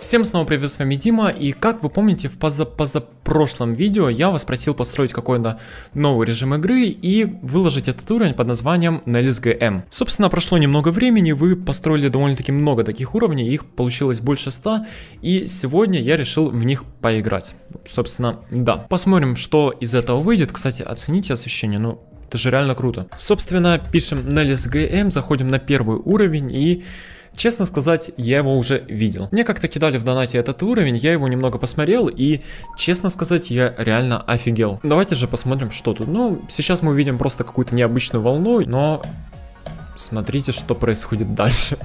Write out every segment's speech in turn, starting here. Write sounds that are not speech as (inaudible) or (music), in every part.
Всем снова привет, с вами Дима, и как вы помните, в позапрошлом видео я вас просил построить какой-то новый режим игры и выложить этот уровень под названием NLSGM. Собственно, прошло немного времени, вы построили довольно-таки много таких уровней, их получилось больше 100, и сегодня я решил в них поиграть. Собственно, да. Посмотрим, что из этого выйдет. Кстати, оцените освещение, ну, это же реально круто. Собственно, пишем на LSGM, эм, заходим на первый уровень и... Честно сказать, я его уже видел. Мне как-то кидали в донате этот уровень, я его немного посмотрел, и, честно сказать, я реально офигел. Давайте же посмотрим, что тут. Ну, сейчас мы увидим просто какую-то необычную волну, но... Смотрите, что происходит дальше.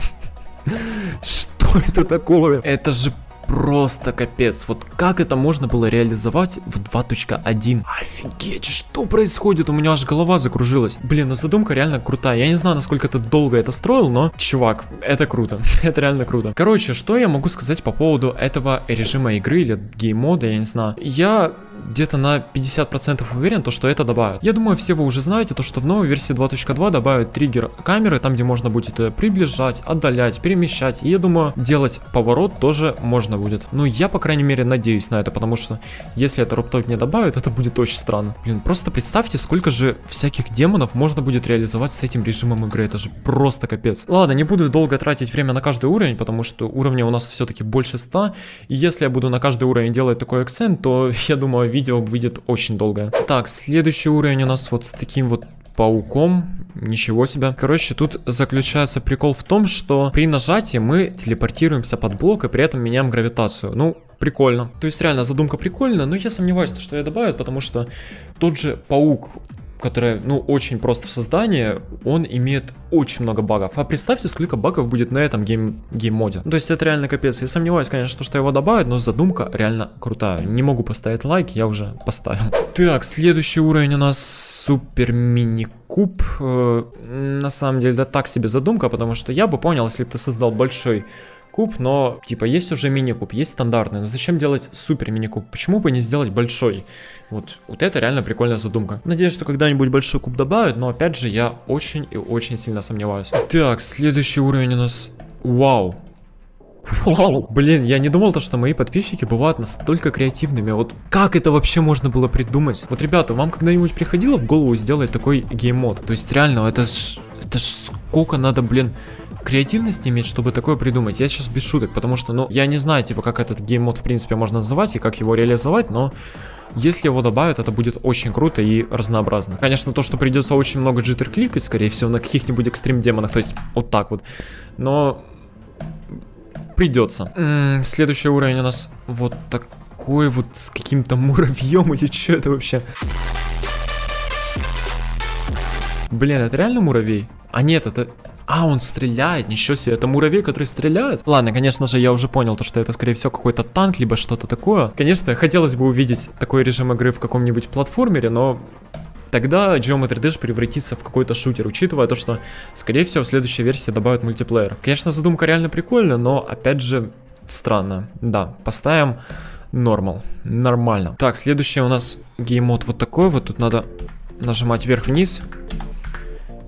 (laughs) Что это такое? Это же просто капец. Вот как это можно было реализовать в 2.1? Офигеть, что происходит? У меня аж голова закружилась. Блин, ну задумка реально крутая. Я не знаю, насколько ты долго это строил, но, чувак, это круто. (laughs) это реально круто. Короче, что я могу сказать по поводу этого режима игры или геймода, я не знаю. Я где-то на 50% уверен, то, что это добавят. Я думаю, все вы уже знаете, то, что в новой версии 2.2 добавят триггер камеры, там, где можно будет э, приближать, отдалять, перемещать. И я думаю, делать поворот тоже можно будет. Ну, я, по крайней мере, надеюсь на это, потому что если это роптоид не добавят, это будет очень странно. Блин, просто представьте, сколько же всяких демонов можно будет реализовать с этим режимом игры. Это же просто капец. Ладно, не буду долго тратить время на каждый уровень, потому что уровня у нас все-таки больше 100. И если я буду на каждый уровень делать такой акцент, то (laughs) я думаю, видео выйдет очень долго. Так, следующий уровень у нас вот с таким вот пауком. Ничего себе. Короче, тут заключается прикол в том, что при нажатии мы телепортируемся под блок и при этом меняем гравитацию. Ну, прикольно. То есть реально задумка прикольная, но я сомневаюсь, что я добавят, потому что тот же паук которая, ну, очень просто в создании, он имеет очень много багов. А представьте, сколько багов будет на этом гейм, гейм-моде. То есть это реально капец. Я сомневаюсь, конечно, что его добавят, но задумка реально крутая. Не могу поставить лайк, я уже поставил. Так, следующий уровень у нас супер мини куб. Э, на самом деле, да так себе задумка, потому что я бы понял, если бы ты создал большой куб, но типа есть уже мини-куб, есть стандартный, но зачем делать супер мини-куб? Почему бы не сделать большой? Вот, вот это реально прикольная задумка. Надеюсь, что когда-нибудь большой куб добавят, но опять же я очень и очень сильно сомневаюсь. Так, следующий уровень у нас... Вау, Вау, блин, я не думал то, что мои подписчики бывают настолько креативными. Вот как это вообще можно было придумать? Вот, ребята, вам когда-нибудь приходило в голову сделать такой геймод? То есть, реально, это ж... Это ж сколько надо, блин креативность иметь, чтобы такое придумать. Я сейчас без шуток, потому что, ну, я не знаю, типа, как этот гейммод, в принципе, можно называть и как его реализовать, но... Если его добавят, это будет очень круто и разнообразно. Конечно, то, что придется очень много джиттер кликать, скорее всего, на каких-нибудь экстрим-демонах, то есть вот так вот. Но придется. М -м, следующий уровень у нас вот такой вот с каким-то муравьем или (laughs) что это вообще? Блин, это реально муравей? А нет, это... А, он стреляет, ничего себе, это муравей, который стреляет. Ладно, конечно же, я уже понял, то, что это, скорее всего, какой-то танк, либо что-то такое. Конечно, хотелось бы увидеть такой режим игры в каком-нибудь платформере, но тогда Geometry Dash превратится в какой-то шутер, учитывая то, что, скорее всего, в следующей версии добавят мультиплеер. Конечно, задумка реально прикольная, но, опять же, странно. Да, поставим нормал, нормально. Так, следующий у нас геймод вот такой вот, тут надо нажимать вверх-вниз.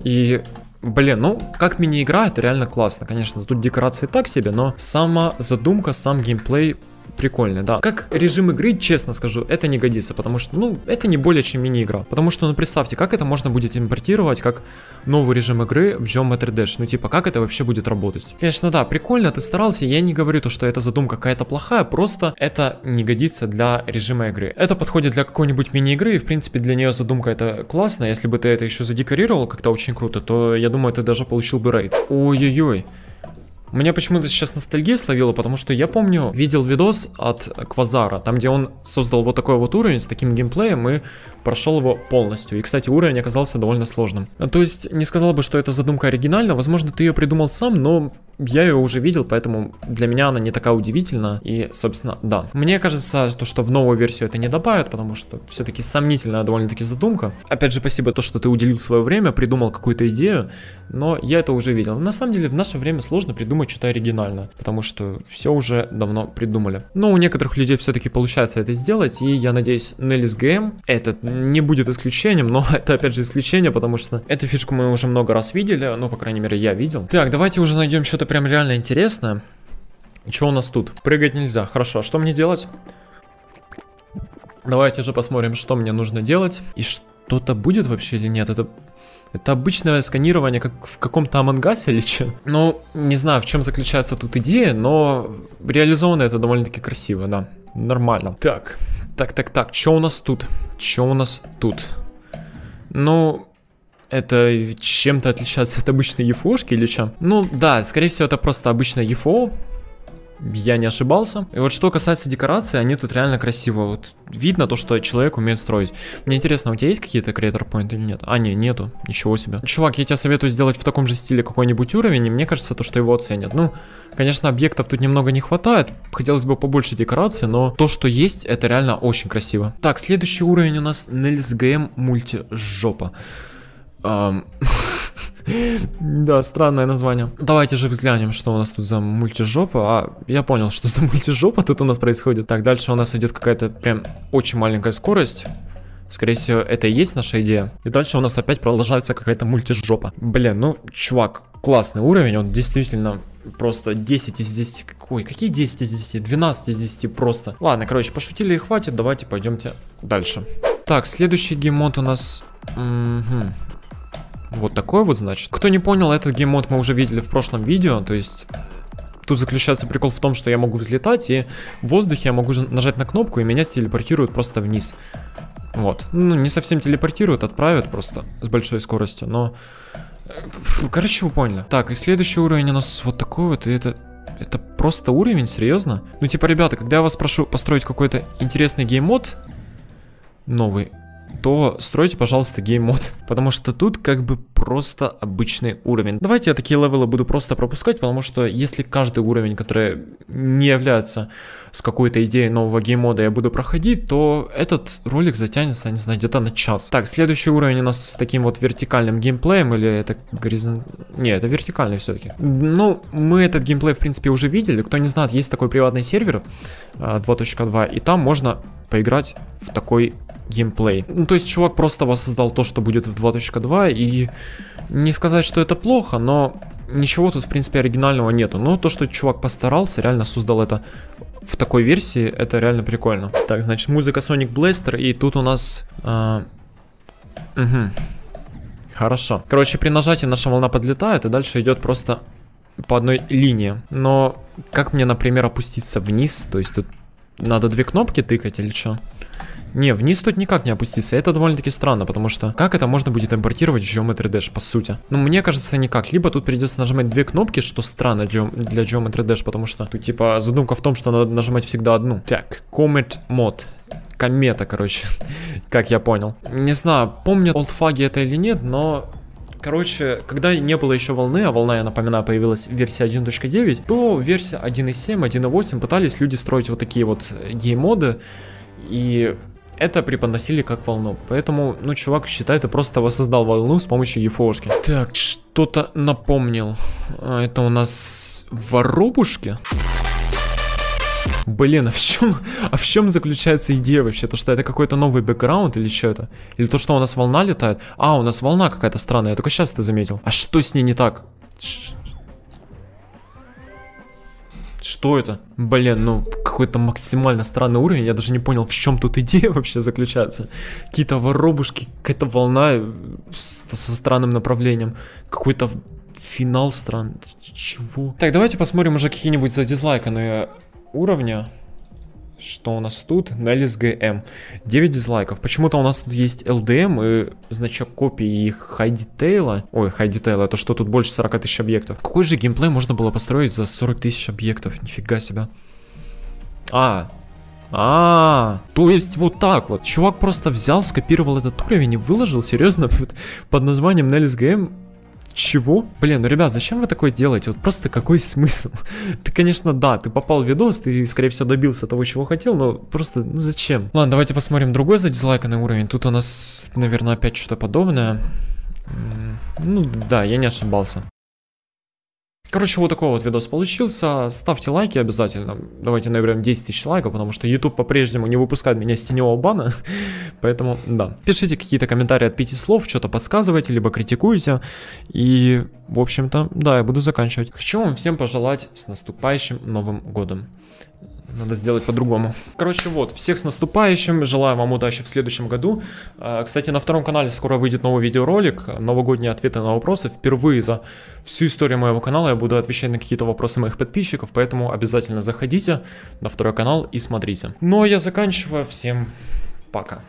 И Блин, ну, как мини-игра, это реально классно. Конечно, тут декорации так себе, но сама задумка, сам геймплей прикольно, да. Как режим игры, честно скажу, это не годится, потому что, ну, это не более чем мини-игра. Потому что, ну, представьте, как это можно будет импортировать, как новый режим игры в Geometry Dash? Ну, типа, как это вообще будет работать? Конечно, да, прикольно, ты старался, я не говорю то, что эта задумка какая-то плохая, просто это не годится для режима игры. Это подходит для какой-нибудь мини-игры, и, в принципе, для нее задумка это классно. Если бы ты это еще задекорировал как-то очень круто, то, я думаю, ты даже получил бы рейд. Ой-ой-ой. Мне почему-то сейчас ностальгия словила, потому что я помню, видел видос от Квазара, там где он создал вот такой вот уровень с таким геймплеем и прошел его полностью. И, кстати, уровень оказался довольно сложным. То есть, не сказал бы, что эта задумка оригинальна, возможно, ты ее придумал сам, но я ее уже видел, поэтому для меня она не такая удивительна. И, собственно, да. Мне кажется, то, что в новую версию это не добавят, потому что все-таки сомнительная довольно-таки задумка. Опять же, спасибо то, что ты уделил свое время, придумал какую-то идею, но я это уже видел. На самом деле, в наше время сложно придумать придумать что-то оригинальное, потому что все уже давно придумали. Но у некоторых людей все-таки получается это сделать, и я надеюсь, Nellis Game этот не будет исключением, но (laughs) это опять же исключение, потому что эту фишку мы уже много раз видели, ну, по крайней мере, я видел. Так, давайте уже найдем что-то прям реально интересное. Что у нас тут? Прыгать нельзя, хорошо, а что мне делать? Давайте же посмотрим, что мне нужно делать, и что-то будет вообще или нет, это это обычное сканирование, как в каком-то Амангасе или чем. Ну, не знаю, в чем заключается тут идея, но реализовано это довольно-таки красиво, да. Нормально. Так, так, так, так, что у нас тут? Что у нас тут? Ну, это чем-то отличается от обычной ефошки e или чем? Ну да, скорее всего это просто обычная ефо, e я не ошибался. И вот что касается декораций, они тут реально красиво. Вот видно то, что человек умеет строить. Мне интересно, у тебя есть какие-то креатор поинты или нет? А, не, нету. Ничего себе. Чувак, я тебе советую сделать в таком же стиле какой-нибудь уровень, и мне кажется, то, что его оценят. Ну, конечно, объектов тут немного не хватает. Хотелось бы побольше декораций, но то, что есть, это реально очень красиво. Так, следующий уровень у нас Нельсгм мульти жопа. Um... (laughs) (laughs) Да, странное название. Давайте же взглянем, что у нас тут за мультижопа. А, я понял, что за (laughs) мультижопа тут у нас происходит. Так, дальше у нас идет какая-то прям очень маленькая скорость. Скорее всего, это и есть наша идея. И дальше у нас опять продолжается какая-то мультижопа. Блин, ну, чувак, классный уровень, он действительно просто 10 из 10. Ой, какие 10 из 10? 12 из 10 просто. Ладно, короче, пошутили и хватит, давайте пойдемте дальше. Так, следующий геймод у нас... Угу. Вот такой вот, значит. Кто не понял, этот гейммод мы уже видели в прошлом видео, то есть... Тут заключается прикол в том, что я могу взлетать, и в воздухе я могу нажать на кнопку, и меня телепортируют просто вниз. Вот. Ну, не совсем телепортируют, отправят просто с большой скоростью, но... Э, фу, короче, вы поняли. Так, и следующий уровень у нас вот такой вот, и это... Это просто уровень, серьезно? Ну, типа, ребята, когда я вас прошу построить какой-то интересный гейммод новый, то стройте, пожалуйста, гейм-мод. Потому что тут как бы просто обычный уровень. Давайте я такие левелы буду просто пропускать, потому что если каждый уровень, который не является с какой-то идеей нового геймода, я буду проходить, то этот ролик затянется, не знаю, где-то на час. Так, следующий уровень у нас с таким вот вертикальным геймплеем, или это горизонт... Не, это вертикальный все-таки. Ну, мы этот геймплей, в принципе, уже видели. Кто не знает, есть такой приватный сервер 2.2, а, и там можно поиграть в такой геймплей. Ну, то есть чувак просто воссоздал то, что будет в 2.2, и не сказать, что это плохо, но ничего тут, в принципе, оригинального нету. Но то, что чувак постарался, реально создал это в такой версии, это реально прикольно. Так, значит, музыка Sonic Blaster, и тут у нас... Э, угу. Хорошо. Короче, при нажатии наша волна подлетает, и дальше идет просто по одной линии. Но как мне, например, опуститься вниз? То есть тут надо две кнопки тыкать или что? Не, вниз тут никак не опуститься. Это довольно-таки странно, потому что как это можно будет импортировать в Geometry Dash, по сути? Ну, мне кажется, никак. Либо тут придется нажимать две кнопки, что странно для Geometry Dash, потому что тут, типа, задумка в том, что надо нажимать всегда одну. Так, Comet Mod комета, короче, (laughs) как я понял. Не знаю, помню олдфаги это или нет, но... Короче, когда не было еще волны, а волна, я напоминаю, появилась в версии 1.9, то версия 1.7, 1.8 пытались люди строить вот такие вот гей моды и это преподносили как волну. Поэтому, ну, чувак, считай, ты просто воссоздал волну с помощью ефошки. Так, что-то напомнил. А, это у нас воробушки? Блин, а в чем, (laughs) а в чем заключается идея вообще? То, что это какой-то новый бэкграунд или что это? Или то, что у нас волна летает? А, у нас волна какая-то странная, я только сейчас это заметил. А что с ней не так? Что это? Блин, ну какой-то максимально странный уровень. Я даже не понял, в чем тут идея (laughs) вообще заключается. Какие-то воробушки, какая-то волна э, со странным направлением. Какой-то финал стран. Чего? Так, давайте посмотрим уже какие-нибудь задизлайканные э, уровня. Что у нас тут? Неллис ГМ. 9 дизлайков. Почему-то у нас тут есть ЛДМ и значок копии и хайдитейла. Ой, хайдитейла, это что тут больше 40 тысяч объектов. Какой же геймплей можно было построить за 40 тысяч объектов? Нифига себе. А, а, то есть вот так вот. Чувак просто взял, скопировал этот уровень и выложил, серьезно, (laughs) под названием Неллис ГМ чего? Блин, ну, ребят, зачем вы такое делаете? Вот просто какой смысл? (laughs) Ты, конечно, да, ты попал в видос, ты, скорее всего, добился того, чего хотел, но просто, ну, зачем? Ладно, давайте посмотрим другой задизлайканный уровень. Тут у нас, наверное, опять что-то подобное. Ну, да, я не ошибался. Короче, вот такой вот видос получился. Ставьте лайки обязательно. Давайте наберем 10 тысяч лайков, потому что YouTube по-прежнему не выпускает меня с теневого бана. (laughs) Поэтому, да. Пишите какие-то комментарии от пяти слов, что-то подсказывайте, либо критикуйте. И, в общем-то, да, я буду заканчивать. Хочу вам всем пожелать с наступающим Новым Годом надо сделать по-другому. Короче, вот, всех с наступающим, желаю вам удачи в следующем году. А, кстати, на втором канале скоро выйдет новый видеоролик, новогодние ответы на вопросы. Впервые за всю историю моего канала я буду отвечать на какие-то вопросы моих подписчиков, поэтому обязательно заходите на второй канал и смотрите. Ну а я заканчиваю, всем пока.